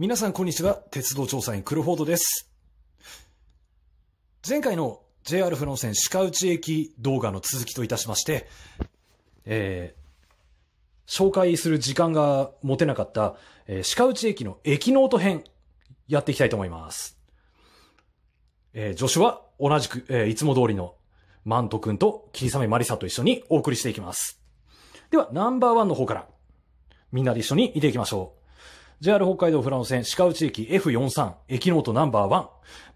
皆さん、こんにちは。鉄道調査員、クルフォードです。前回の JR ロン線鹿内駅動画の続きといたしまして、えー、紹介する時間が持てなかった、えー、鹿内駅の駅ノート編、やっていきたいと思います。えー、助手は同じく、えー、いつも通りのマント君と霧雨マリサと一緒にお送りしていきます。では、ナンバーワンの方から、みんなで一緒に見ていきましょう。JR 北海道富良野線鹿内駅 F43 駅ノートナンバー1。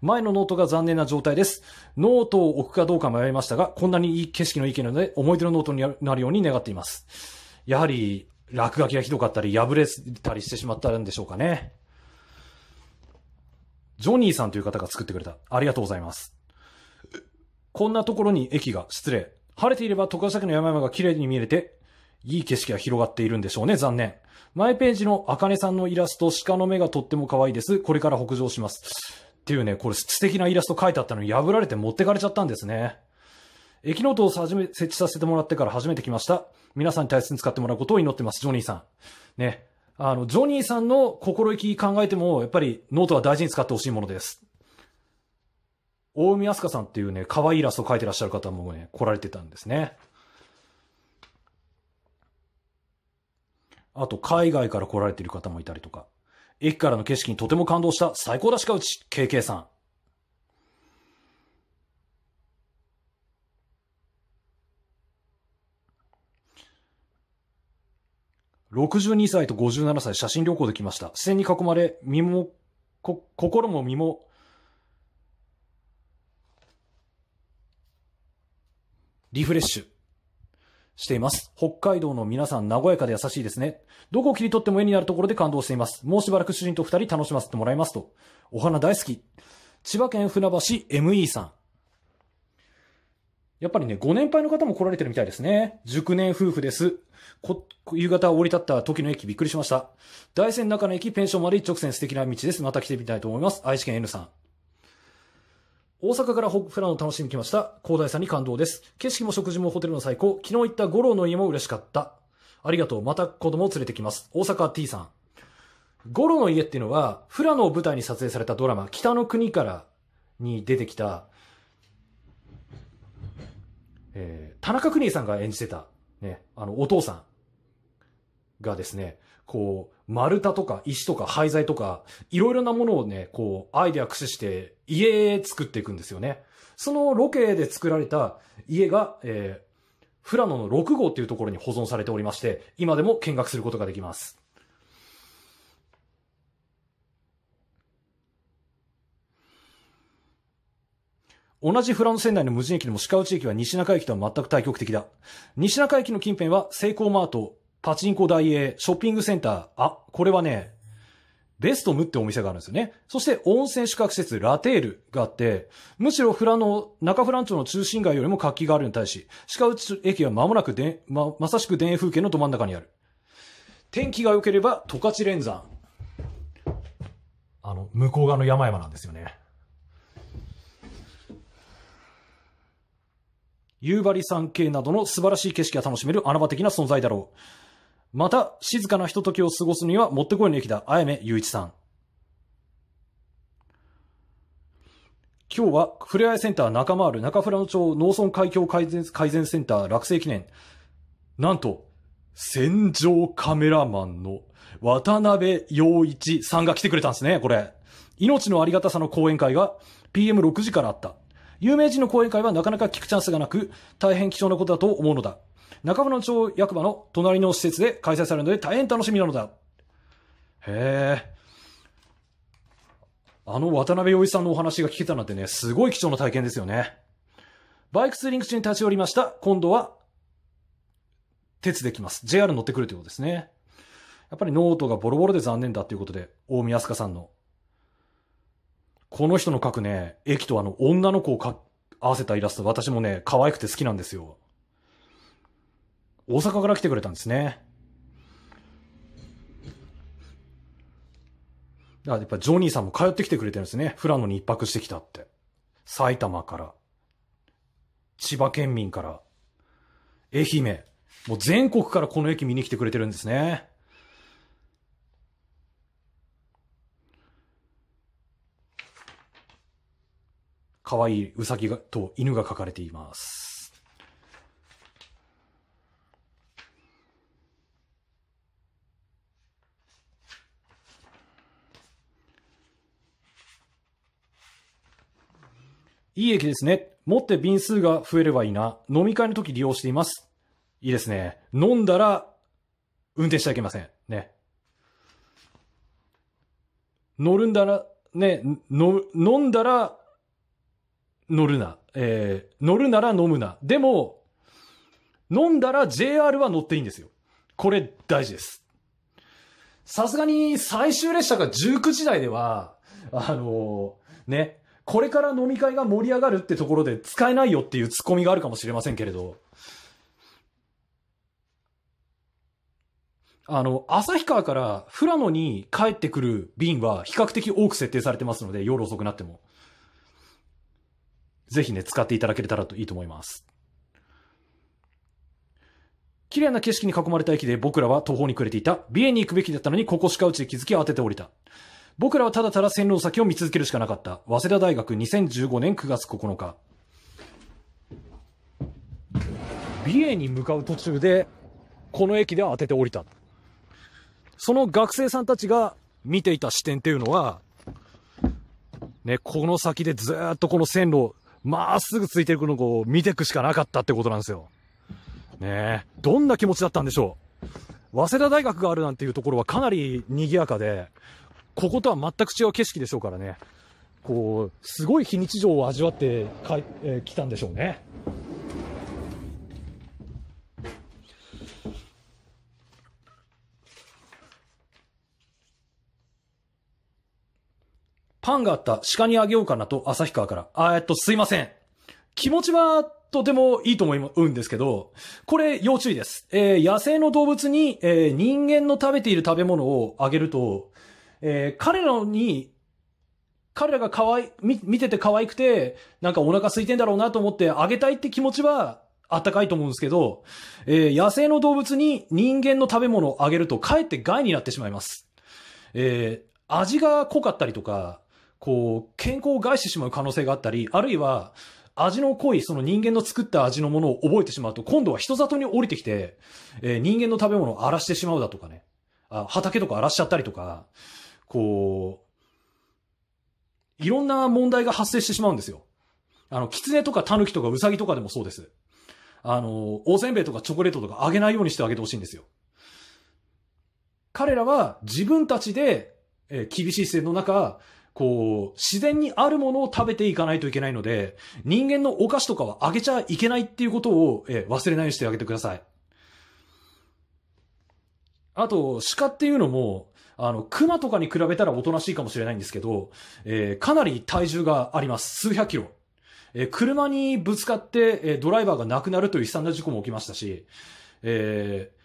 前のノートが残念な状態です。ノートを置くかどうか迷いましたが、こんなにいい景色の意見なので、思い出のノートになるように願っています。やはり、落書きがひどかったり、破れたりしてしまったんでしょうかね。ジョニーさんという方が作ってくれた。ありがとうございます。こんなところに駅が、失礼。晴れていれば、渡嘉崎の山々が綺麗に見えて、いい景色が広がっているんでしょうね、残念。前ページのあかねさんのイラスト、鹿の目がとっても可愛いです。これから北上します。っていうね、これ素敵なイラスト書いてあったのに破られて持ってかれちゃったんですね。駅ノートを始め、設置させてもらってから初めて来ました。皆さんに大切に使ってもらうことを祈ってます、ジョニーさん。ね。あの、ジョニーさんの心意気考えても、やっぱりノートは大事に使ってほしいものです。大海明日香さんっていうね、可愛いイラスト書描いてらっしゃる方もね、来られてたんですね。あと海外から来られている方もいたりとか、駅からの景色にとても感動した最高だしかうち、KK さん。62歳と57歳写真旅行できました。視線に囲まれ、身も、こ、心も身も、リフレッシュ。しています。北海道の皆さん、和やかで優しいですね。どこを切り取っても絵になるところで感動しています。もうしばらく主人と二人楽しませてもらいますと。お花大好き。千葉県船橋 ME さん。やっぱりね、ご年配の方も来られてるみたいですね。熟年夫婦です。こ、夕方降り立った時の駅びっくりしました。大山中の駅、ペンションまで一直線素敵な道です。また来てみたいと思います。愛知県 N さん。大阪からホフラの楽しみに来ました。広大さんに感動です。景色も食事もホテルの最高。昨日行った五郎の家も嬉しかった。ありがとう。また子供を連れてきます。大阪 T さん。ゴロの家っていうのは、フラ野を舞台に撮影されたドラマ、北の国からに出てきた、えー、田中邦衛さんが演じてた、ね、あの、お父さん。がですね、こう、丸太とか石とか廃材とか、いろいろなものをね、こう、アイデア駆使して家作っていくんですよね。そのロケで作られた家が、えー、フラノの6号っていうところに保存されておりまして、今でも見学することができます。同じフランス船内の無人駅でも鹿内駅は西中駅とは全く対極的だ。西中駅の近辺はセイコーマート、パチンコ大英、ショッピングセンター、あ、これはね、ベストムってお店があるんですよね。そして温泉宿泊施設ラテールがあって、むしろフラの、中フラン町の中心街よりも活気があるに対し、鹿内駅は間もなくで、ま、まさしく田園風景のど真ん中にある。天気が良ければ十勝連山。あの、向こう側の山々なんですよね。夕張山系などの素晴らしい景色が楽しめる穴場的な存在だろう。また、静かなひと時を過ごすにはもってこいの駅だ。あやめゆういちさん。今日は、ふれあいセンター中回る中富良野町農村海峡改善改善センター落成記念。なんと、戦場カメラマンの渡辺陽一さんが来てくれたんですね、これ。命のありがたさの講演会が PM6 時からあった。有名人の講演会はなかなか聞くチャンスがなく、大変貴重なことだと思うのだ。中村町役場の隣の施設で開催されるので大変楽しみなのだ。へえ。あの渡辺洋一さんのお話が聞けたなんてね、すごい貴重な体験ですよね。バイクツーリング中に立ち寄りました。今度は、鉄できます。JR 乗ってくるということですね。やっぱりノートがボロボロで残念だということで、大宮飛鳥さんの。この人の描くね、駅とあの女の子を合わせたイラスト、私もね、可愛くて好きなんですよ。大阪から来てくれたんですね。やっぱジョニーさんも通ってきてくれてるんですね。富良野に一泊してきたって。埼玉から、千葉県民から、愛媛、もう全国からこの駅見に来てくれてるんですね。可愛いウサギと犬が描かれています。いい駅ですね。持って便数が増えればいいな。飲み会の時利用しています。いいですね。飲んだら、運転しちゃいけません。ね。乗るんだら、ね、の、飲んだら、乗るな。えー、乗るなら飲むな。でも、飲んだら JR は乗っていいんですよ。これ大事です。さすがに最終列車が19時台では、あのー、ね、これから飲み会が盛り上がるってところで使えないよっていうツッコミがあるかもしれませんけれど、あの、旭川から富良野に帰ってくる便は比較的多く設定されてますので、夜遅くなっても。ぜひね、使っていただけたらといいと思います。綺麗な景色に囲まれた駅で僕らは途方に暮れていた。美瑛に行くべきだったのに、ここ鹿打ちで気づき当てて降りた。僕らはただただ線路先を見続けるしかなかった。早稲田大学2015年9月9日。美瑛に向かう途中で、この駅で当てて降りた。その学生さんたちが見ていた視点っていうのは、ね、この先でずっとこの線路、まっすぐついていこのを見ていくしかなかったってことなんですよ。ねどんな気持ちだったんでしょう。早稲田大学があるなんていうところはかなり賑やかで、こことは全く違う景色でしょうからね、こう、すごい非日常を味わってか、えー、来たんでしょうね。パンがあった、鹿にあげようかなと、旭川から。あ、えっと、すいません。気持ちは、とてもいいと思うんですけど、これ要注意です。えー、野生の動物に、えー、人間の食べている食べ物をあげると、えー、彼らに、彼らが可愛い、見てて可愛くて、なんかお腹空いてんだろうなと思ってあげたいって気持ちはあったかいと思うんですけど、えー、野生の動物に人間の食べ物をあげるとかえって害になってしまいます。えー、味が濃かったりとか、こう、健康を害してしまう可能性があったり、あるいは、味の濃い、その人間の作った味のものを覚えてしまうと、今度は人里に降りてきて、えー、人間の食べ物を荒らしてしまうだとかね。あ、畑とか荒らしちゃったりとか、こう、いろんな問題が発生してしまうんですよ。あの、狐とか狸とかウサギとかでもそうです。あの、おせんべいとかチョコレートとかあげないようにしてあげてほしいんですよ。彼らは自分たちで、え厳しい姿勢の中、こう、自然にあるものを食べていかないといけないので、人間のお菓子とかはあげちゃいけないっていうことを、え忘れないようにしてあげてください。あと、鹿っていうのも、あの、熊とかに比べたらおとなしいかもしれないんですけど、えー、かなり体重があります。数百キロ。えー、車にぶつかって、えー、ドライバーが亡くなるという悲惨な事故も起きましたし、えー、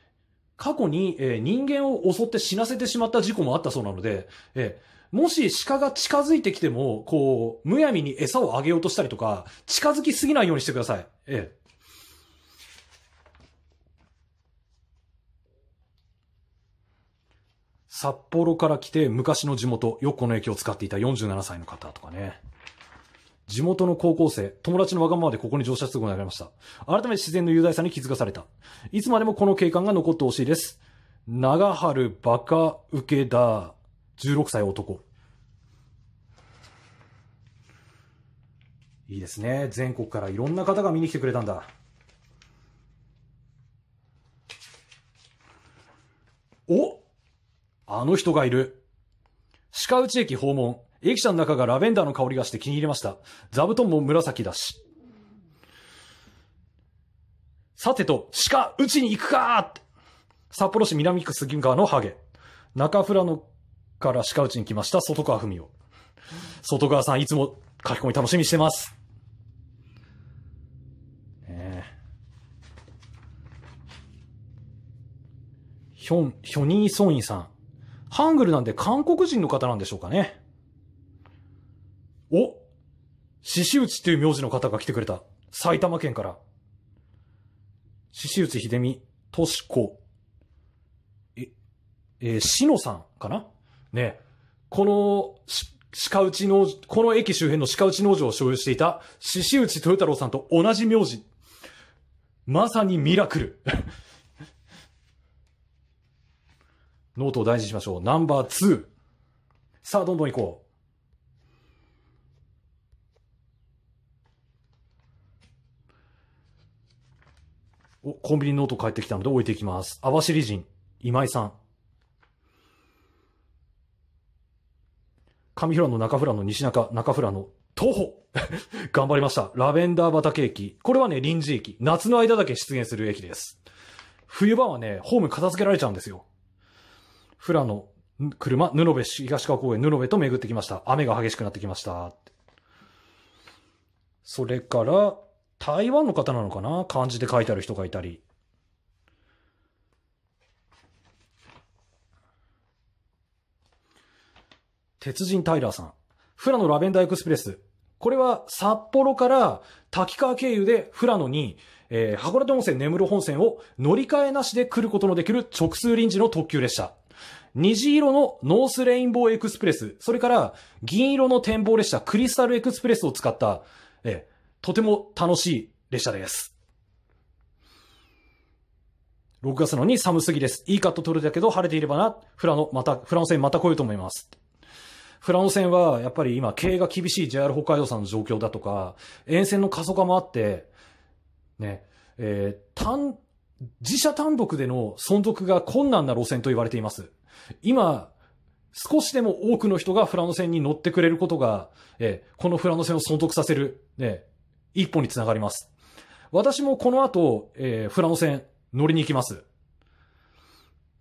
過去に、えー、人間を襲って死なせてしまった事故もあったそうなので、えー、もし鹿が近づいてきても、こう、むやみに餌をあげようとしたりとか、近づきすぎないようにしてください。え札幌から来て昔の地元、よくこの駅を使っていた47歳の方とかね。地元の高校生、友達のわがままでここに乗車することになりました。改めて自然の雄大さに気づかされた。いつまでもこの景観が残ってほしいです。長春バカ受けだ。16歳男。いいですね。全国からいろんな方が見に来てくれたんだ。おあの人がいる。鹿内駅訪問。駅舎の中がラベンダーの香りがして気に入りました。座布団も紫だし。さてと、鹿、内ちに行くか札幌市南区杉川のハゲ。中富良野から鹿内に来ました、外川文夫。外川さん、いつも書き込み楽しみしてます。ね、え。ひょん、ひょにーソンイさん。ハングルなんで韓国人の方なんでしょうかね。お獅子内っていう名字の方が来てくれた。埼玉県から。獅子内秀美、とし子。え、えー、しのさんかなね。この、し、鹿内農、この駅周辺の鹿内農場を所有していた、獅子内豊太郎さんと同じ名字。まさにミラクル。ノートを大事にしましょう。ナンバー2。さあ、どんどん行こう。お、コンビニノート帰ってきたので置いていきます。網走人、今井さん。上平の中村の西中、中村の徒歩 頑張りました。ラベンダー畑駅。これはね、臨時駅。夏の間だけ出現する駅です。冬場はね、ホーム片付けられちゃうんですよ。フラの車、布部、東川公園、布部と巡ってきました。雨が激しくなってきました。それから、台湾の方なのかな漢字で書いてある人がいたり。鉄人タイラーさん。富良野ラベンダーエクスプレス。これは札幌から滝川経由で富良野に、えー、函館温泉根室本線を乗り換えなしで来ることのできる直通臨時の特急列車。虹色のノースレインボーエクスプレス、それから銀色の展望列車クリスタルエクスプレスを使った、えとても楽しい列車です。6月のに寒すぎです。いいカット取るだけど晴れていればな、フラノ、また、フラノ線また来ようと思います。フラノ線は、やっぱり今、経営が厳しい JR 北海道さんの状況だとか、沿線の過疎化もあって、ね、えー、単、自社単独での存続が困難な路線と言われています。今、少しでも多くの人がフラノ線に乗ってくれることが、えー、このフラノ線を存続させる、ね、一歩につながります。私もこの後、えー、フラノ線乗りに行きます。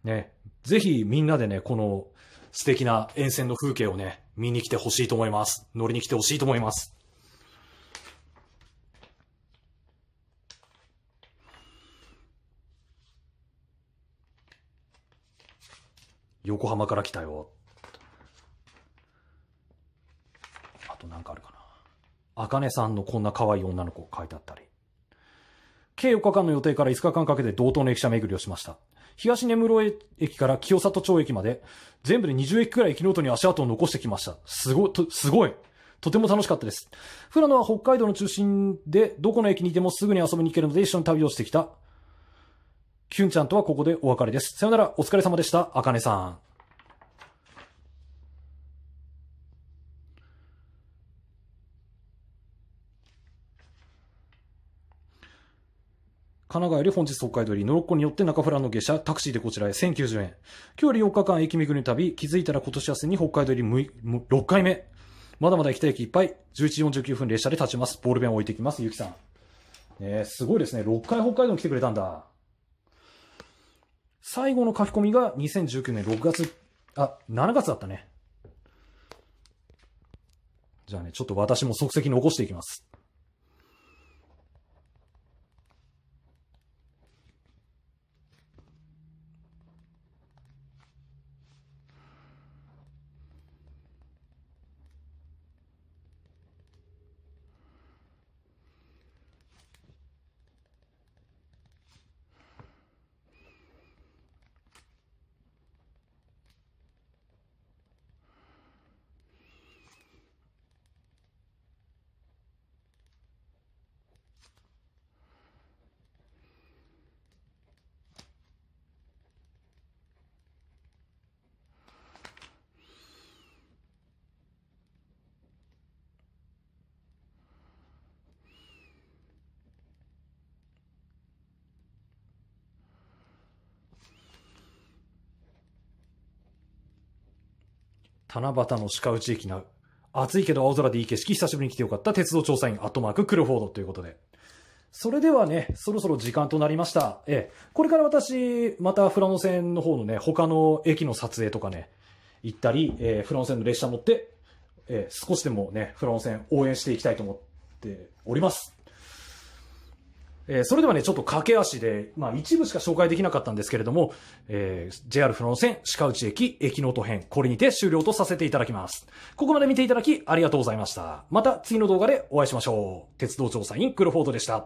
ね、ぜひみんなでね、この素敵な沿線の風景をね、見に来てほしいと思います。乗りに来てほしいと思います。横浜から来たよ。あとなんかあるかな。あかねさんのこんな可愛い女の子書いてあったり。計4日間の予定から5日間かけて道東の駅舎巡りをしました。東根室駅から清里町駅まで、全部で20駅くらい駅のーに足跡を残してきました。すごい、と、すごい。とても楽しかったです。富良野は北海道の中心で、どこの駅にいてもすぐに遊びに行けるので一緒に旅をしてきたヒュンちゃんとはここでお別れです。さよなら、お疲れ様でした、あかねさん。神奈川より本日北海道より、ノロッコによって中フラの下車、タクシーでこちらへ1090円。今日より4日間駅巡りの旅、気づいたら今年休みに北海道より6回目。まだまだ行きたい駅いっぱい。11時49分列車で立ちます。ボールペンを置いていきます。ゆきさん。ねすごいですね。6回北海道に来てくれたんだ。最後の書き込みが2019年6月、あ、7月だったね。じゃあね、ちょっと私も即席残していきます。七夕の鹿内駅な暑いけど青空でいい景色、久しぶりに来てよかった。鉄道調査員、アットマーク、クルフォードということで。それではね、そろそろ時間となりました。ええ。これから私、またフラノ線の方のね、他の駅の撮影とかね、行ったり、えー、フラノ線の列車乗って、えー、少しでもね、フラノ線応援していきたいと思っております。えー、それではね、ちょっと駆け足で、まあ一部しか紹介できなかったんですけれども、えー、JR フロン線鹿内駅駅の都編、これにて終了とさせていただきます。ここまで見ていただきありがとうございました。また次の動画でお会いしましょう。鉄道調査員クロフォードでした。